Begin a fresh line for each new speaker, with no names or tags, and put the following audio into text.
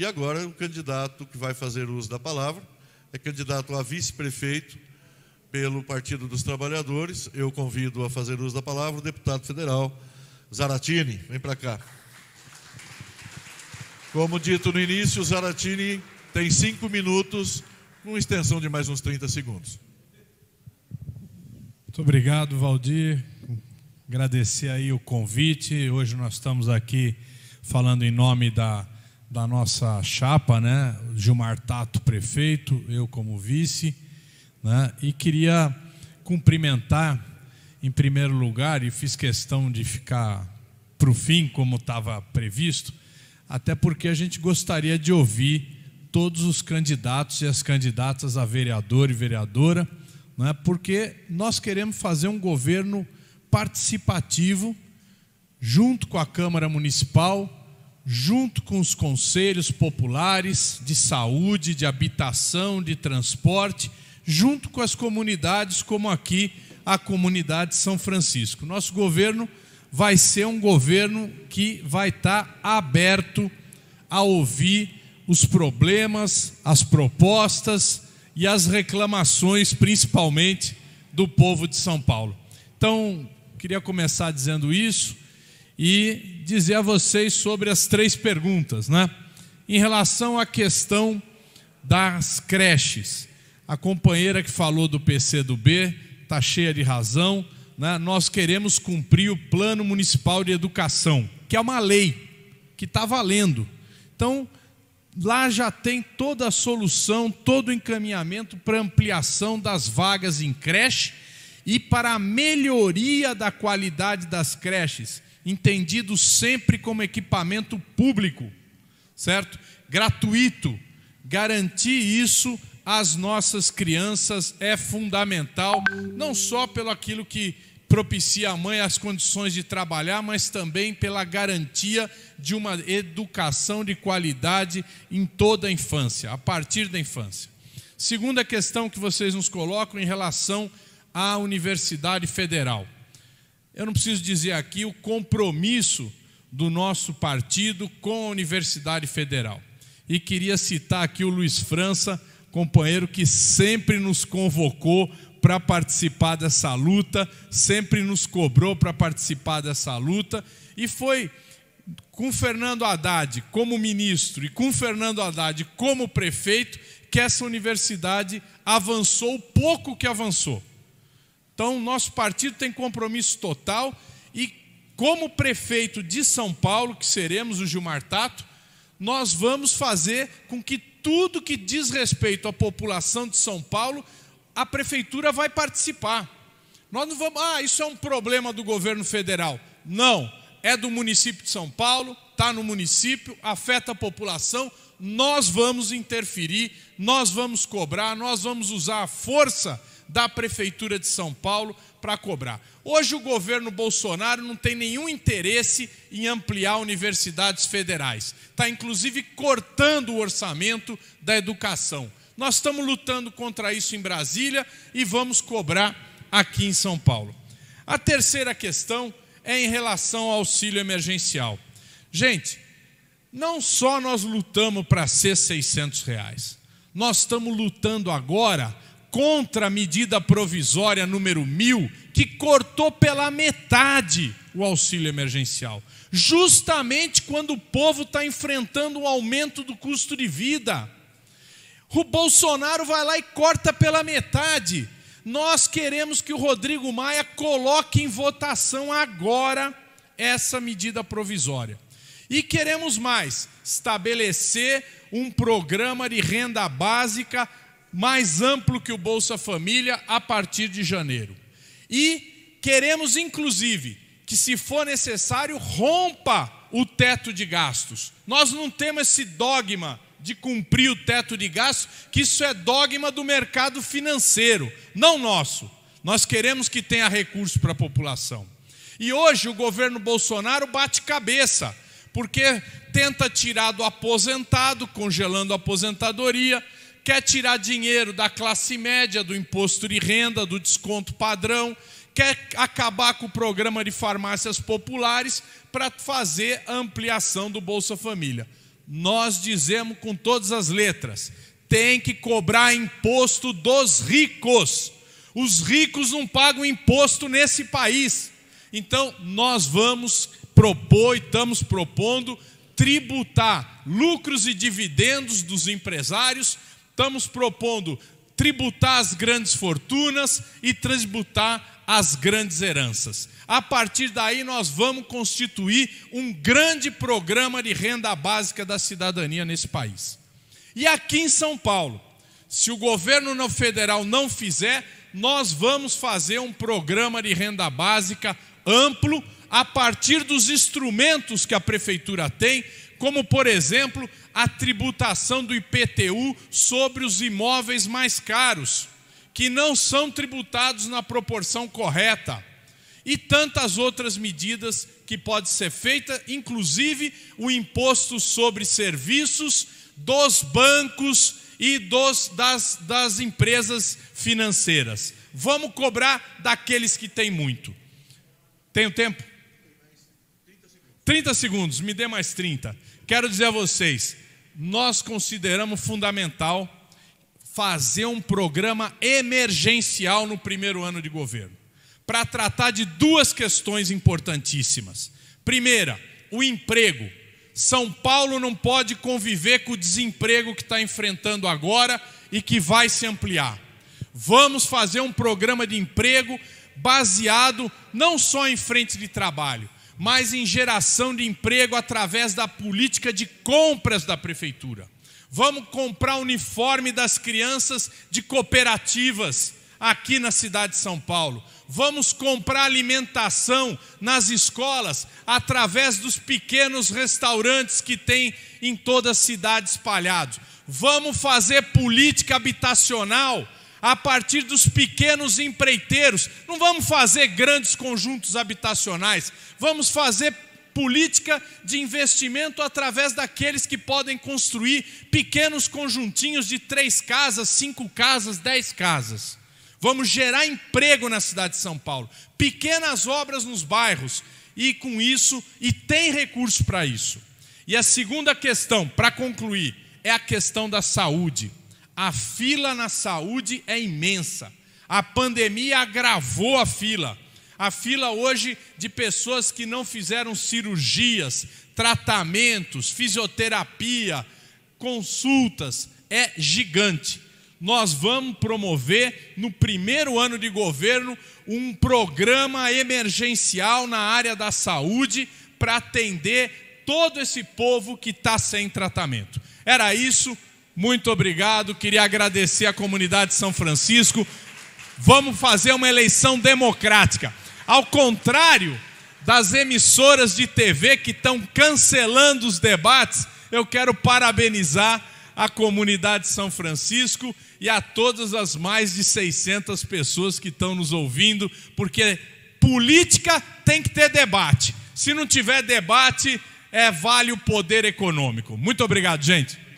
E agora o candidato que vai fazer uso da palavra é candidato a vice-prefeito pelo Partido dos Trabalhadores. Eu convido a fazer uso da palavra o deputado federal Zaratini. Vem para cá. Como dito no início, Zaratini tem cinco minutos, com extensão de mais uns 30 segundos. Muito obrigado, Valdir. Agradecer aí o convite. Hoje nós estamos aqui falando em nome da da nossa chapa, né? Gilmar Tato, prefeito, eu como vice, né? E queria cumprimentar, em primeiro lugar, e fiz questão de ficar para o fim, como estava previsto, até porque a gente gostaria de ouvir todos os candidatos e as candidatas a vereador e vereadora, né? porque nós queremos fazer um governo participativo, junto com a Câmara Municipal junto com os conselhos populares de saúde, de habitação, de transporte, junto com as comunidades, como aqui a comunidade São Francisco. Nosso governo vai ser um governo que vai estar aberto a ouvir os problemas, as propostas e as reclamações, principalmente do povo de São Paulo. Então, queria começar dizendo isso e dizer a vocês sobre as três perguntas, né? Em relação à questão das creches, a companheira que falou do PC do B está cheia de razão, né? Nós queremos cumprir o Plano Municipal de Educação, que é uma lei que está valendo. Então, lá já tem toda a solução, todo o encaminhamento para ampliação das vagas em creche e para a melhoria da qualidade das creches, entendido sempre como equipamento público, certo? Gratuito. Garantir isso às nossas crianças é fundamental, não só pelo aquilo que propicia a mãe as condições de trabalhar, mas também pela garantia de uma educação de qualidade em toda a infância, a partir da infância. Segunda questão que vocês nos colocam em relação à Universidade Federal. Eu não preciso dizer aqui o compromisso do nosso partido com a Universidade Federal. E queria citar aqui o Luiz França, companheiro que sempre nos convocou para participar dessa luta, sempre nos cobrou para participar dessa luta, e foi com Fernando Haddad como ministro e com Fernando Haddad como prefeito que essa universidade avançou o pouco que avançou. Então, nosso partido tem compromisso total e, como prefeito de São Paulo, que seremos o Gilmar Tato, nós vamos fazer com que tudo que diz respeito à população de São Paulo, a prefeitura vai participar. Nós não vamos, ah, isso é um problema do governo federal. Não, é do município de São Paulo, está no município, afeta a população, nós vamos interferir, nós vamos cobrar, nós vamos usar a força da Prefeitura de São Paulo para cobrar. Hoje o governo Bolsonaro não tem nenhum interesse em ampliar universidades federais. Está, inclusive, cortando o orçamento da educação. Nós estamos lutando contra isso em Brasília e vamos cobrar aqui em São Paulo. A terceira questão é em relação ao auxílio emergencial. Gente, não só nós lutamos para ser 600 reais, nós estamos lutando agora contra a medida provisória número mil, que cortou pela metade o auxílio emergencial, justamente quando o povo está enfrentando o aumento do custo de vida. O Bolsonaro vai lá e corta pela metade. Nós queremos que o Rodrigo Maia coloque em votação agora essa medida provisória. E queremos mais estabelecer um programa de renda básica mais amplo que o Bolsa Família a partir de janeiro. E queremos, inclusive, que, se for necessário, rompa o teto de gastos. Nós não temos esse dogma de cumprir o teto de gastos, que isso é dogma do mercado financeiro, não nosso. Nós queremos que tenha recurso para a população. E hoje o governo Bolsonaro bate cabeça, porque tenta tirar do aposentado, congelando a aposentadoria, quer tirar dinheiro da classe média, do imposto de renda, do desconto padrão, quer acabar com o programa de farmácias populares para fazer ampliação do Bolsa Família. Nós dizemos com todas as letras: tem que cobrar imposto dos ricos. Os ricos não pagam imposto nesse país. Então, nós vamos propor e estamos propondo tributar lucros e dividendos dos empresários estamos propondo tributar as grandes fortunas e tributar as grandes heranças. A partir daí, nós vamos constituir um grande programa de renda básica da cidadania nesse país. E aqui em São Paulo, se o governo federal não fizer, nós vamos fazer um programa de renda básica amplo a partir dos instrumentos que a prefeitura tem como por exemplo a tributação do IPTU sobre os imóveis mais caros, que não são tributados na proporção correta, e tantas outras medidas que pode ser feita, inclusive o imposto sobre serviços dos bancos e dos, das, das empresas financeiras. Vamos cobrar daqueles que têm muito. Tenho tempo? 30 segundos, me dê mais 30. Quero dizer a vocês, nós consideramos fundamental fazer um programa emergencial no primeiro ano de governo, para tratar de duas questões importantíssimas. Primeira, o emprego. São Paulo não pode conviver com o desemprego que está enfrentando agora e que vai se ampliar. Vamos fazer um programa de emprego baseado não só em frente de trabalho, mas em geração de emprego através da política de compras da prefeitura. Vamos comprar uniforme das crianças de cooperativas aqui na cidade de São Paulo. Vamos comprar alimentação nas escolas através dos pequenos restaurantes que tem em toda a cidade espalhados. Vamos fazer política habitacional a partir dos pequenos empreiteiros. Não vamos fazer grandes conjuntos habitacionais, vamos fazer política de investimento através daqueles que podem construir pequenos conjuntinhos de três casas, cinco casas, dez casas. Vamos gerar emprego na cidade de São Paulo, pequenas obras nos bairros, e com isso, e tem recurso para isso. E a segunda questão, para concluir, é a questão da saúde. A fila na saúde é imensa. A pandemia agravou a fila. A fila hoje de pessoas que não fizeram cirurgias, tratamentos, fisioterapia, consultas é gigante. Nós vamos promover, no primeiro ano de governo, um programa emergencial na área da saúde para atender todo esse povo que está sem tratamento. Era isso muito obrigado. Queria agradecer à comunidade de São Francisco. Vamos fazer uma eleição democrática. Ao contrário das emissoras de TV que estão cancelando os debates, eu quero parabenizar a comunidade de São Francisco e a todas as mais de 600 pessoas que estão nos ouvindo, porque política tem que ter debate. Se não tiver debate, é vale o poder econômico. Muito obrigado, gente.